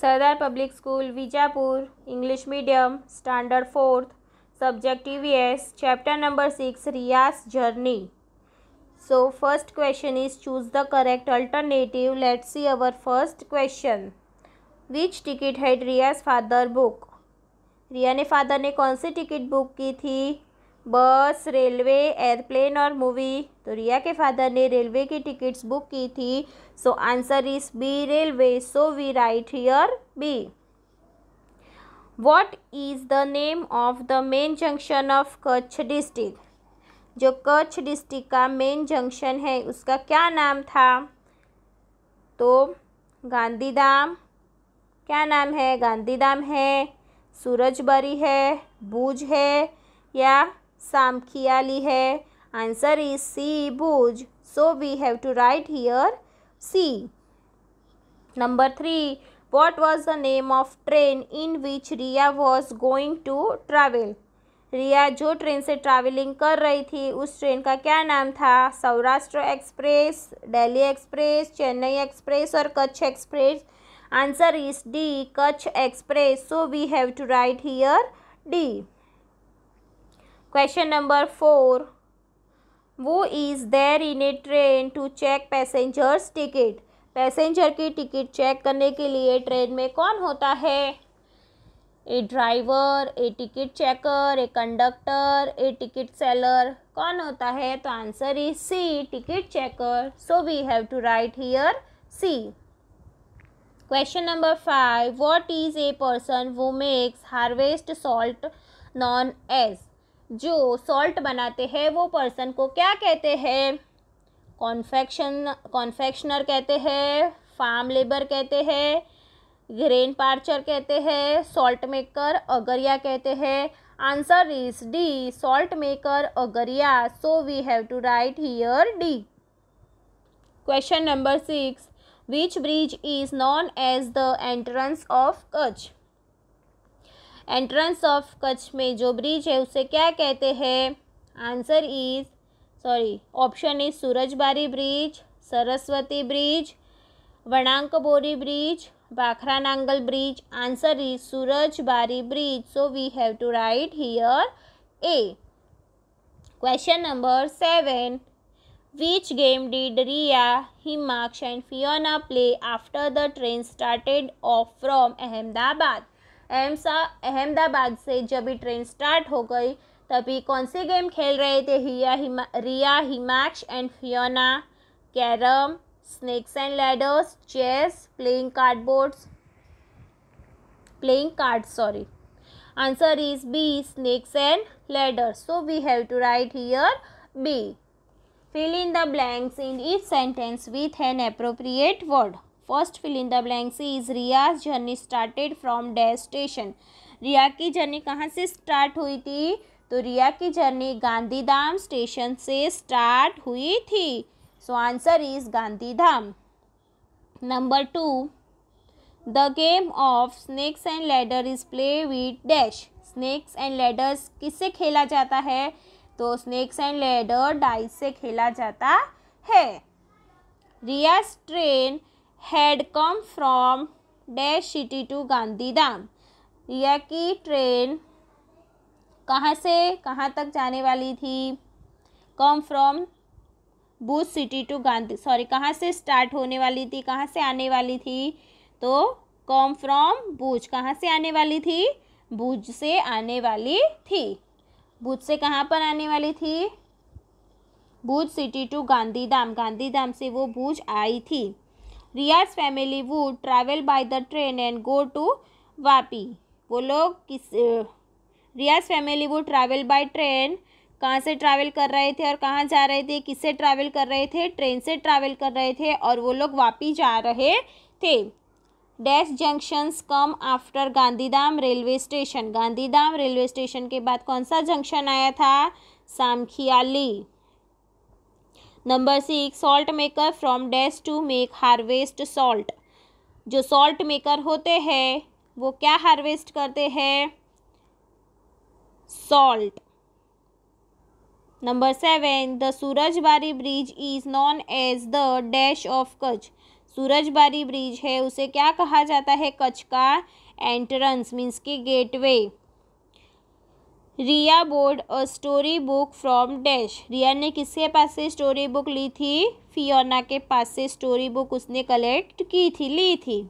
Sardar public school Vijapur English medium standard fourth subject T V S chapter number six Riya's journey so first question is choose the correct alternative let's see our first question which ticket had Riya's father book Riya ने father ने कौन सी ticket book की थी बस railway airplane और movie तो रिया के father ने रेलवे की टिकट्स बुक की थी so answer is B railway so we write here B what is the name of the main junction of Kutch district जो कच्छ डिस्ट्रिक्ट का मेन जंक्शन है उसका क्या नाम था तो गांधीधाम क्या नाम है गांधीधाम है सूरजबरी है भूज है या खियाली है answer is C Bhuj so we have to write here C number three what was the name of train in which Riya was going to travel Riya जो ट्रेन से ट्रैवलिंग कर रही थी उस ट्रेन का क्या नाम था Saurashtra express Delhi express Chennai express और Kutch express answer is D Kutch express so we have to write here D question number four who is there in a train to check passengers ticket passenger की टिकट चेक करने के लिए train में कौन होता है a driver a ticket checker a conductor a ticket seller कौन होता है तो answer is C ticket checker so we have to write here C question number five what is a person who makes harvest salt known as जो salt बनाते हैं वो person को क्या कहते हैं कॉन्फेक्शन कॉन्फेक्शनर कहते हैं फार्म लेबर कहते हैं ग्रेन पार्चर कहते हैं सॉल्ट मेकर अगरिया कहते हैं answer is D salt maker Agariya so we have to write here D question number six which bridge is known as the entrance of Kutch entrance of Kutch में जो ब्रिज है उसे क्या कहते हैं answer is sorry option is Surajbari bridge Saraswati bridge Vanakbori bridge Bhakra Nangal bridge answer is Surajbari bridge so we have to write here A question number seven which game did Riya Himaksh and Fiona play after the train started off from Ahmedabad Ahmedabad से जब train start हो गई तभी कौन से game खेल रहे थे हिया हिमा Riya Himaksh and Fiona carrom snakes and ladders chess playing cardboards playing card sorry answer is B snakes and ladders so we have to write here B fill in the blanks in each sentence with an appropriate word first fill in the blank is Riya's journey started from dash station Riya की journey कहाँ से start हुई थी तो रिया की journey Gandhidham station से start हुई थी so answer is Gandhidham number two the game of snakes and ladder is play with dash snakes and ladders किससे खेला जाता है तो स्नेक्स एंड लेडर डाइस से खेला जाता है Riya's train come from dash city to Gandhidham Riya की ट्रेन कहाँ से कहाँ तक जाने वाली थी कम फ्रॉम बूथ सिटी टू गांधी सॉरी कहाँ से स्टार्ट होने वाली थी कहाँ से आने वाली थी तो कम फ्रॉम बूज कहाँ से आने वाली थी बूज से आने वाली थी बूज से कहाँ पर आने वाली थी बूज सिटी टू गांधीधाम गांधीधाम से वो बूज आई थी Riya's family would travel by the train and go to Vapi वो लोग किस रियाज फैमिली वो ट्रैवल बाय ट्रेन कहाँ से ट्रैवल कर रहे थे और कहाँ जा रहे थे किससे ट्रैवल कर रहे थे ट्रेन से ट्रैवल कर रहे थे और वो लोग वापी जा रहे थे dash junctions come after Gandhidham railway station Gandhidham railway station के बाद कौन सा जंक्शन आया था Samakhiyali number six salt maker from dash to make harvest salt जो सॉल्ट मेकर होते हैं वो क्या हार्वेस्ट करते हैं salt number seven the Surajbari bridge is known as the dash of Kutch Surajbari bridge है उसे क्या कहा जाता है कच्छ का एंट्रेंस मीन्स की gateway Riya board a story book from dash Riya ने किसके पास से स्टोरी बुक ली थी फियोना के पास से स्टोरी बुक उसने कलेक्ट की थी ली थी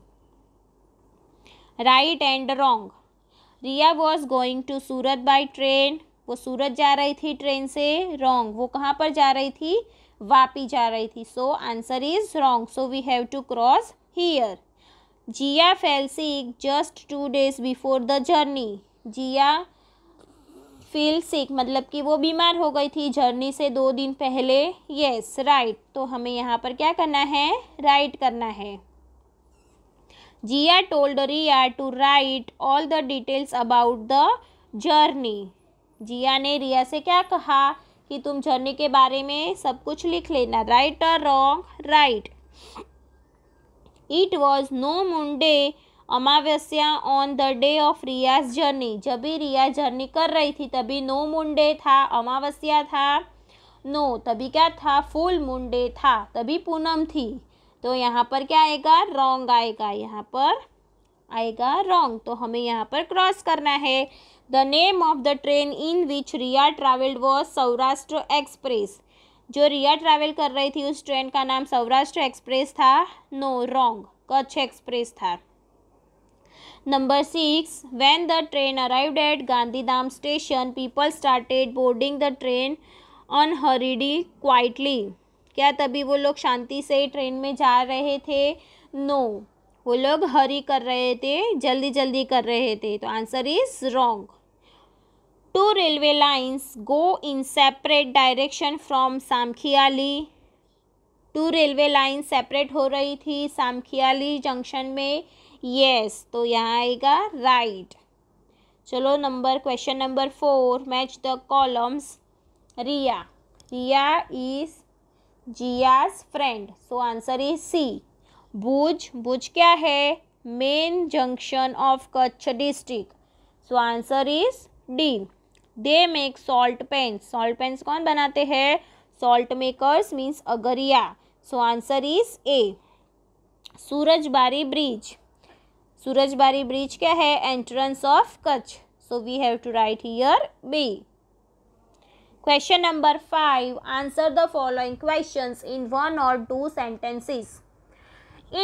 right and wrong Riya was going to Surat by train वो सूरत जा रही थी ट्रेन से रॉन्ग वो कहाँ पर जा रही थी वापी जा रही थी so answer is wrong so we have to cross here Jiya fell sick just two days before the journey Jiya feel sick मतलब कि वो बीमार हो गई थी जर्नी से दो दिन पहले येस राइट तो हमें यहाँ पर क्या करना है राइट करना है Jiya told Riya to write all the details about the journey Jiya ने रिया से क्या कहा कि तुम जर्नी के बारे में सब कुछ लिख लेना राइट और wrong right it was no moon day amavasya on the day of Riya's journey जब भी रिया जर्नी कर रही थी तभी नो मुंडे था अमावस्या था नो तभी क्या था फुल मुंडे था तभी पूनम थी तो यहाँ पर क्या आएगा रॉन्ग आएगा यहाँ पर आएगा रॉन्ग तो हमें यहाँ पर क्रॉस करना है the name of the train in which Riya travelled was Saurashtra express जो रिया ट्रैवल कर रही थी उस ट्रेन का नाम सौराष्ट्र एक्सप्रेस था नो रॉन्ग कच्छ एक्सप्रेस था number Number 6 when the train arrived at station people started boarding the train on unhurriedly quietly क्या तभी वो लोग शांति से ट्रेन में जा रहे थे नो no. वो लोग हरी कर रहे थे जल्दी जल्दी कर रहे थे तो answer is wrong two railway lines go in separate direction from Samakhiyali two railway line separate हो रही थी सामखियाली जंक्शन में येस तो यहाँ आएगा राइट चलो number question number four match the columns Riya Riya is Jiya's friend so answer is C Bhuj Bhuj क्या है main junction of Kutch district so answer is D they make salt pans salt pans कौन बनाते हैं salt makers means Agariya so answer is A Surajbari bridge Surajbari Bridge क्या है Entrance of Kutch. So we have to write here B. Question number 5. Answer the following questions in one or two sentences.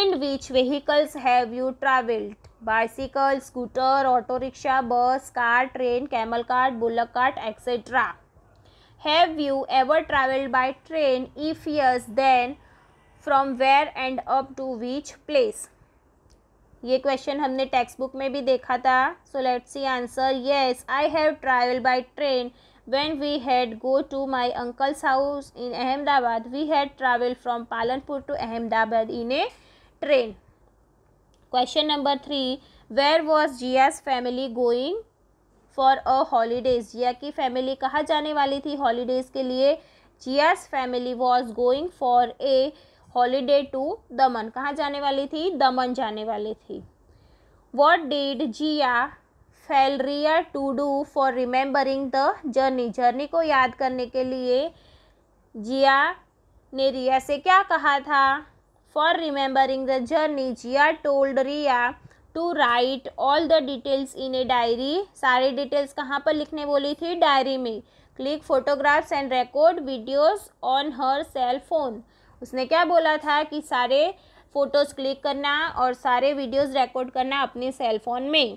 In which vehicles have you travelled? Bicycle, scooter, auto rickshaw, bus, car, train, camel cart, bullock cart, etc. Have you ever travelled by train? If yes, then from where and up to which place? ये question हमने text book में भी देखा था so let see answer yes I have travel by train when we had go to my uncle's house in Ahmedabad we had travel from Palanpur to Ahmedabad in a train question number three where was Jia's family going for a holidays Jia की family कहाँ जाने वाली थी holidays के लिए Jia's family was going for a holiday to Daman कहाँ जाने वाली थी दमन जाने वाली थी वॉट डिड जिया फेलरिया to do for remembering the journey journey को याद करने के लिए जिया ने रिया से क्या कहा था for remembering the journey Jia told Riya to write all the details in a diary सारे डिटेल्स कहाँ पर लिखने बोली थी डायरी में click photographs and record videos on her cell phone उसने क्या बोला था कि सारे फ़ोटोज़ क्लिक करना और सारे वीडियोज़ रिकॉर्ड करना अपने सेल फोन में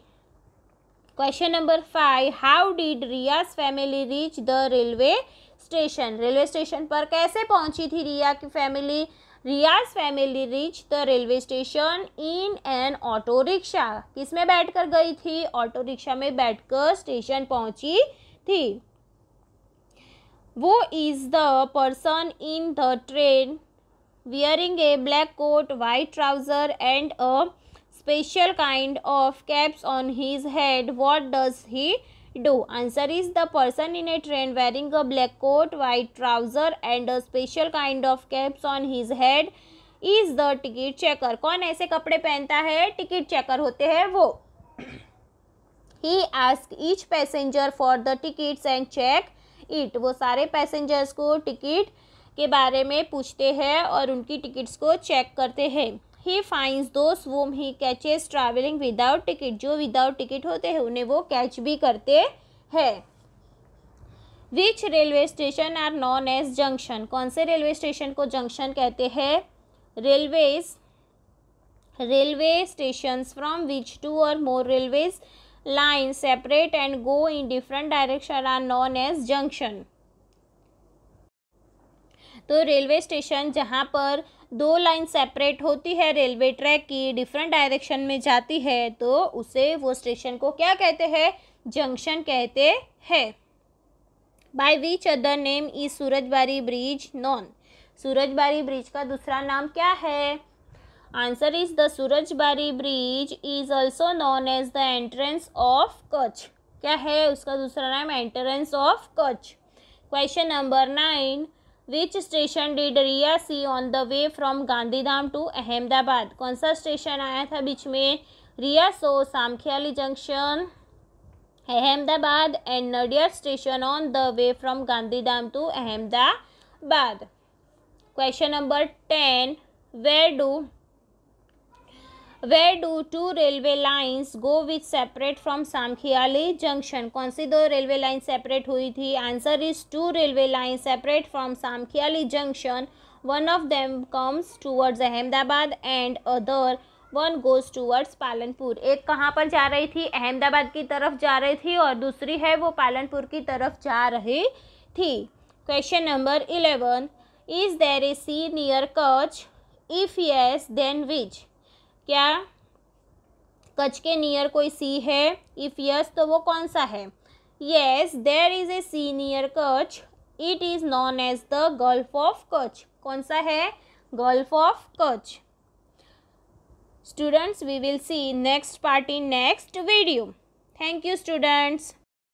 question number five how did Riya's family reach the railway station railway station पर कैसे पहुंची थी रिया की family Riya's family reach the railway station in an auto rickshaw किस में बैठ कर गई थी ऑटो रिक्शा में बैठकर स्टेशन पहुंची थी वो is the person in the train wearing a black coat, white trouser and a special kind of caps on his head. What does he do? Answer is the person in a train wearing a black coat, white trouser and a special kind of caps on his head is the ticket checker kon aise kapde पहनता hai ticket checker hote hai wo he ask each passenger for the tickets and check it wo sare passengers ko ticket के बारे में पूछते हैं और उनकी tickets को check करते हैं ही फाइंस दोस्त वो ही कैचेस ट्रैवलिंग विदाउट टिकट जो विदाउट टिकट होते हैं उन्हें वो कैच भी करते हैं which railway station are known as junction कौन से रेलवे स्टेशन को जंक्शन कहते हैं railways railway station from which two or more railways line separate and go in different direction are known as junction तो railway station जहाँ पर दो line separate होती है रेलवे ट्रैक की डिफरेंट डायरेक्शन में जाती है तो उसे वो स्टेशन को क्या कहते हैं जंक्शन कहते हैं by which other name is Surajbari bridge known Surajbari bridge का दूसरा नाम क्या है answer is the Surajbari bridge is also known as the entrance of Kutch क्या है उसका दूसरा नाम entrance of Kutch question number nine which station did Riya see on the way from Dham to Ahmedabad कौन सा स्टेशन आया था बीच में Riya saw Samakhiali junction Ahmedabad and Nadiad station on the way from Gandhidham to Ahmedabad question number ten where do where do two railway lines go which separate from Samakhiali junction कौन सी दो railway line separate हुई थी answer is two railway line separate from Samakhiali junction one of them comes towards Ahmedabad and other one goes towards Palanpur एक कहाँ पर जा रही थी अहमदाबाद की तरफ जा रही थी और दूसरी है वो पालनपुर की तरफ जा रही थी question number eleven is there a sea near Kutch if yes then which क्या कच्छ के नियर कोई सी है इफ़ यस तो वो कौन सा है yes there is a sea near Kutch it is known as the gulf of Kutch कौन सा है gulf of Kutch students we will see next party next video thank you students